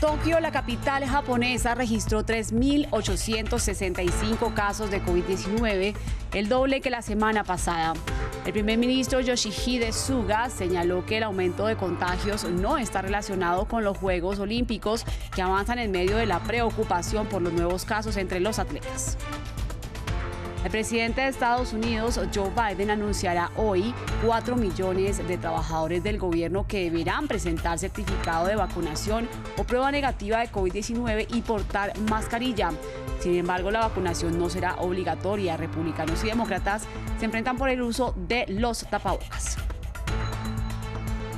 Tokio, la capital japonesa, registró 3.865 casos de COVID-19, el doble que la semana pasada. El primer ministro Yoshihide Suga señaló que el aumento de contagios no está relacionado con los Juegos Olímpicos que avanzan en medio de la preocupación por los nuevos casos entre los atletas. El presidente de Estados Unidos, Joe Biden, anunciará hoy 4 millones de trabajadores del gobierno que deberán presentar certificado de vacunación o prueba negativa de COVID-19 y portar mascarilla. Sin embargo, la vacunación no será obligatoria. Republicanos y demócratas se enfrentan por el uso de los tapabocas.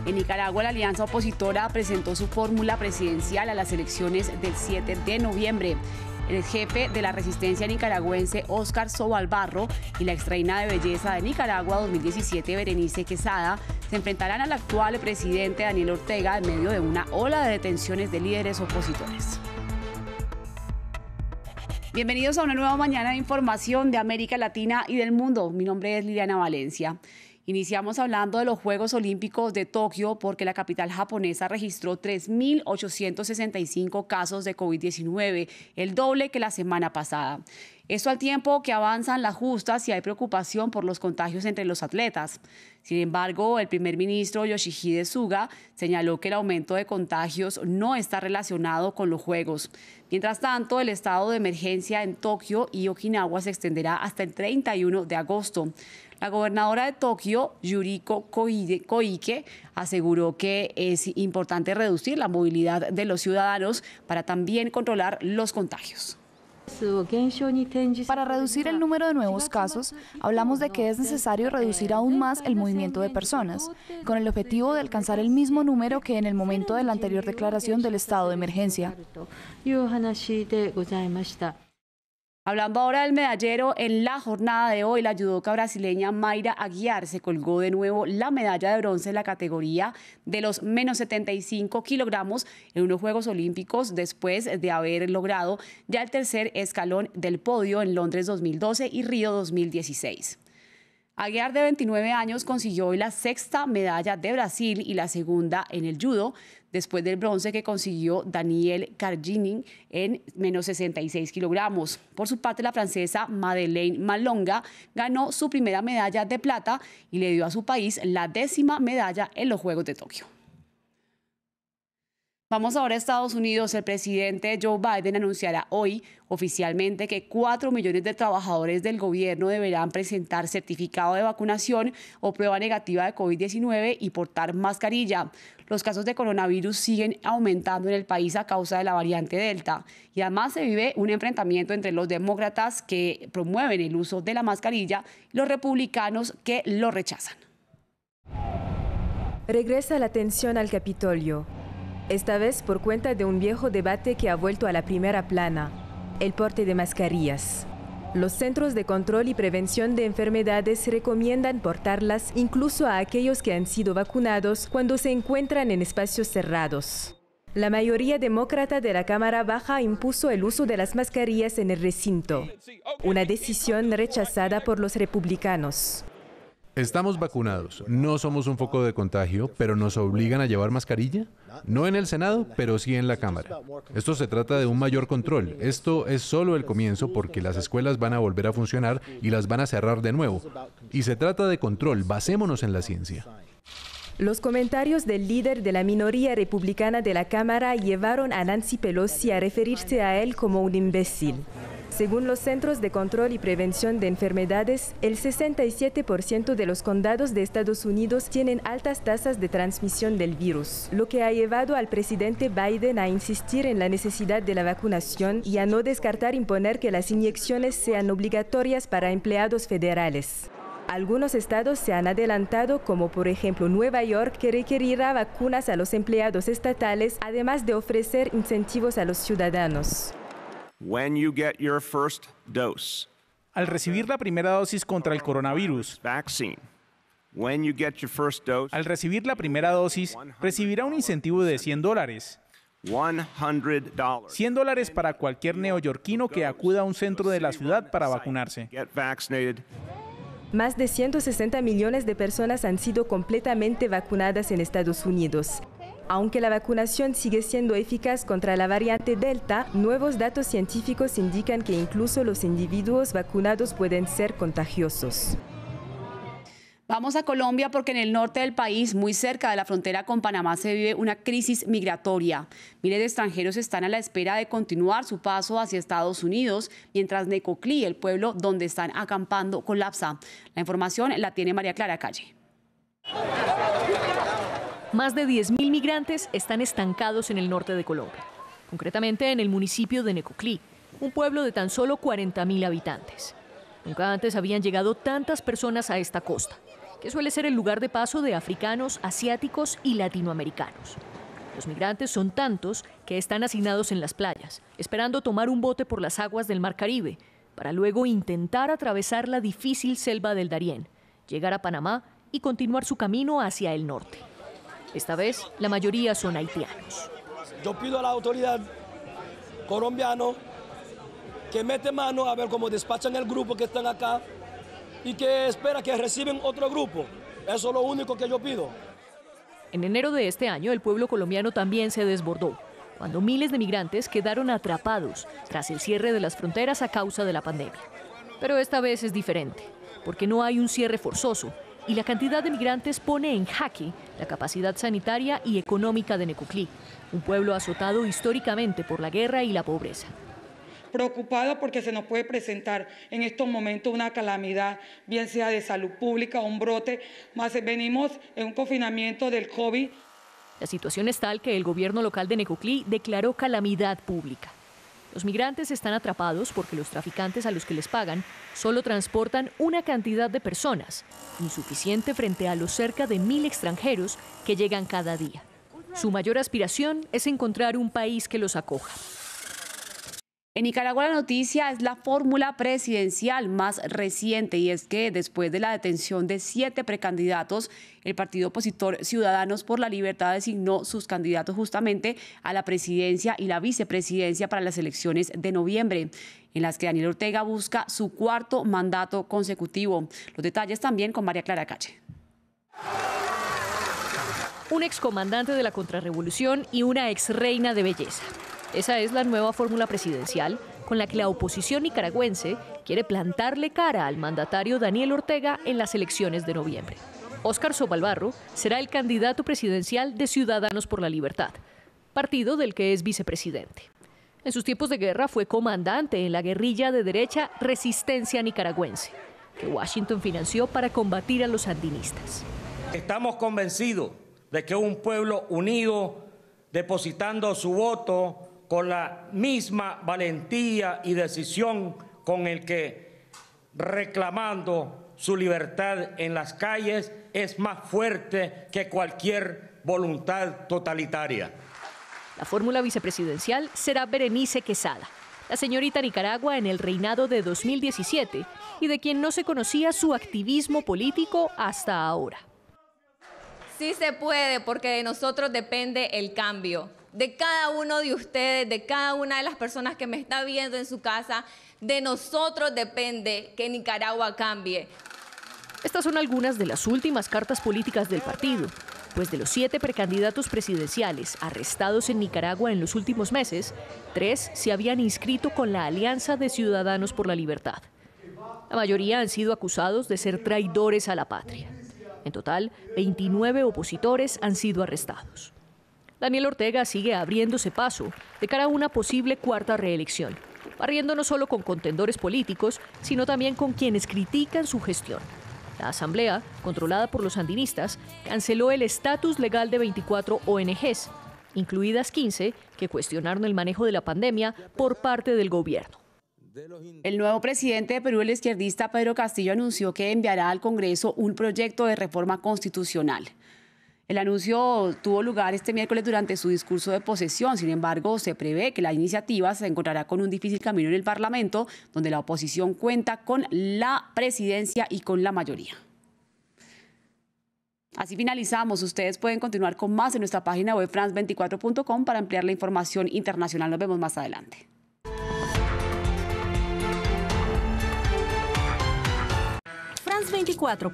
En Nicaragua, la alianza opositora presentó su fórmula presidencial a las elecciones del 7 de noviembre el jefe de la resistencia nicaragüense Óscar Sobalbarro y la extraína de belleza de Nicaragua 2017 Berenice Quesada se enfrentarán al actual presidente Daniel Ortega en medio de una ola de detenciones de líderes opositores. Bienvenidos a una nueva mañana de información de América Latina y del mundo. Mi nombre es Liliana Valencia. Iniciamos hablando de los Juegos Olímpicos de Tokio porque la capital japonesa registró 3.865 casos de COVID-19, el doble que la semana pasada. Esto al tiempo que avanzan las justas y hay preocupación por los contagios entre los atletas. Sin embargo, el primer ministro Yoshihide Suga señaló que el aumento de contagios no está relacionado con los Juegos. Mientras tanto, el estado de emergencia en Tokio y Okinawa se extenderá hasta el 31 de agosto. La gobernadora de Tokio, Yuriko Koike, aseguró que es importante reducir la movilidad de los ciudadanos para también controlar los contagios. Para reducir el número de nuevos casos, hablamos de que es necesario reducir aún más el movimiento de personas, con el objetivo de alcanzar el mismo número que en el momento de la anterior declaración del estado de emergencia. Hablando ahora del medallero, en la jornada de hoy la judoca brasileña Mayra Aguiar se colgó de nuevo la medalla de bronce en la categoría de los menos 75 kilogramos en unos Juegos Olímpicos después de haber logrado ya el tercer escalón del podio en Londres 2012 y Río 2016. Aguiar, de 29 años, consiguió hoy la sexta medalla de Brasil y la segunda en el judo, después del bronce que consiguió Daniel Cargini en menos 66 kilogramos. Por su parte, la francesa Madeleine Malonga ganó su primera medalla de plata y le dio a su país la décima medalla en los Juegos de Tokio. Vamos ahora a Estados Unidos. El presidente Joe Biden anunciará hoy oficialmente que 4 millones de trabajadores del gobierno deberán presentar certificado de vacunación o prueba negativa de COVID-19 y portar mascarilla. Los casos de coronavirus siguen aumentando en el país a causa de la variante Delta y además se vive un enfrentamiento entre los demócratas que promueven el uso de la mascarilla y los republicanos que lo rechazan. Regresa la atención al Capitolio esta vez por cuenta de un viejo debate que ha vuelto a la primera plana, el porte de mascarillas. Los Centros de Control y Prevención de Enfermedades recomiendan portarlas incluso a aquellos que han sido vacunados cuando se encuentran en espacios cerrados. La mayoría demócrata de la Cámara Baja impuso el uso de las mascarillas en el recinto, una decisión rechazada por los republicanos. Estamos vacunados, no somos un foco de contagio, pero nos obligan a llevar mascarilla, no en el Senado, pero sí en la Cámara. Esto se trata de un mayor control. Esto es solo el comienzo porque las escuelas van a volver a funcionar y las van a cerrar de nuevo. Y se trata de control, basémonos en la ciencia. Los comentarios del líder de la minoría republicana de la Cámara llevaron a Nancy Pelosi a referirse a él como un imbécil. Según los Centros de Control y Prevención de Enfermedades, el 67% de los condados de Estados Unidos tienen altas tasas de transmisión del virus, lo que ha llevado al presidente Biden a insistir en la necesidad de la vacunación y a no descartar imponer que las inyecciones sean obligatorias para empleados federales. Algunos estados se han adelantado, como por ejemplo Nueva York, que requerirá vacunas a los empleados estatales, además de ofrecer incentivos a los ciudadanos. Al recibir la primera dosis contra el coronavirus, al recibir la primera dosis, recibirá un incentivo de 100 dólares. 100 dólares para cualquier neoyorquino que acuda a un centro de la ciudad para vacunarse. Más de 160 millones de personas han sido completamente vacunadas en Estados Unidos. Aunque la vacunación sigue siendo eficaz contra la variante Delta, nuevos datos científicos indican que incluso los individuos vacunados pueden ser contagiosos. Vamos a Colombia porque en el norte del país, muy cerca de la frontera con Panamá, se vive una crisis migratoria. Miles de extranjeros están a la espera de continuar su paso hacia Estados Unidos, mientras Necoclí, el pueblo donde están acampando, colapsa. La información la tiene María Clara Calle. Más de 10.000 migrantes están estancados en el norte de Colombia, concretamente en el municipio de Necoclí, un pueblo de tan solo 40.000 habitantes. Nunca antes habían llegado tantas personas a esta costa, que suele ser el lugar de paso de africanos, asiáticos y latinoamericanos. Los migrantes son tantos que están asignados en las playas, esperando tomar un bote por las aguas del Mar Caribe, para luego intentar atravesar la difícil selva del Darién, llegar a Panamá y continuar su camino hacia el norte. Esta vez, la mayoría son haitianos. Yo pido a la autoridad colombiana que mete mano a ver cómo despachan el grupo que están acá y que espera que reciben otro grupo. Eso es lo único que yo pido. En enero de este año, el pueblo colombiano también se desbordó, cuando miles de migrantes quedaron atrapados tras el cierre de las fronteras a causa de la pandemia. Pero esta vez es diferente, porque no hay un cierre forzoso, y la cantidad de migrantes pone en jaque la capacidad sanitaria y económica de Necuclí, un pueblo azotado históricamente por la guerra y la pobreza. Preocupado porque se nos puede presentar en estos momentos una calamidad, bien sea de salud pública o un brote, más venimos en un confinamiento del COVID. La situación es tal que el gobierno local de Necuclí declaró calamidad pública. Los migrantes están atrapados porque los traficantes a los que les pagan solo transportan una cantidad de personas, insuficiente frente a los cerca de mil extranjeros que llegan cada día. Su mayor aspiración es encontrar un país que los acoja. En Nicaragua la noticia es la fórmula presidencial más reciente y es que después de la detención de siete precandidatos, el partido opositor Ciudadanos por la Libertad designó sus candidatos justamente a la presidencia y la vicepresidencia para las elecciones de noviembre, en las que Daniel Ortega busca su cuarto mandato consecutivo. Los detalles también con María Clara Cache un excomandante de la contrarrevolución y una ex de belleza. Esa es la nueva fórmula presidencial con la que la oposición nicaragüense quiere plantarle cara al mandatario Daniel Ortega en las elecciones de noviembre. Óscar Sobalbarro será el candidato presidencial de Ciudadanos por la Libertad, partido del que es vicepresidente. En sus tiempos de guerra fue comandante en la guerrilla de derecha Resistencia Nicaragüense, que Washington financió para combatir a los sandinistas. Estamos convencidos de que un pueblo unido, depositando su voto con la misma valentía y decisión con el que reclamando su libertad en las calles es más fuerte que cualquier voluntad totalitaria. La fórmula vicepresidencial será Berenice Quesada, la señorita Nicaragua en el reinado de 2017 y de quien no se conocía su activismo político hasta ahora. Sí se puede porque de nosotros depende el cambio de cada uno de ustedes, de cada una de las personas que me está viendo en su casa. De nosotros depende que Nicaragua cambie. Estas son algunas de las últimas cartas políticas del partido, pues de los siete precandidatos presidenciales arrestados en Nicaragua en los últimos meses, tres se habían inscrito con la Alianza de Ciudadanos por la Libertad. La mayoría han sido acusados de ser traidores a la patria. En total, 29 opositores han sido arrestados. Daniel Ortega sigue abriéndose paso de cara a una posible cuarta reelección, barriendo no solo con contendores políticos, sino también con quienes critican su gestión. La Asamblea, controlada por los sandinistas, canceló el estatus legal de 24 ONGs, incluidas 15 que cuestionaron el manejo de la pandemia por parte del gobierno. El nuevo presidente de Perú, el izquierdista Pedro Castillo, anunció que enviará al Congreso un proyecto de reforma constitucional. El anuncio tuvo lugar este miércoles durante su discurso de posesión, sin embargo, se prevé que la iniciativa se encontrará con un difícil camino en el Parlamento, donde la oposición cuenta con la presidencia y con la mayoría. Así finalizamos. Ustedes pueden continuar con más en nuestra página web france24.com para ampliar la información internacional. Nos vemos más adelante. France 24.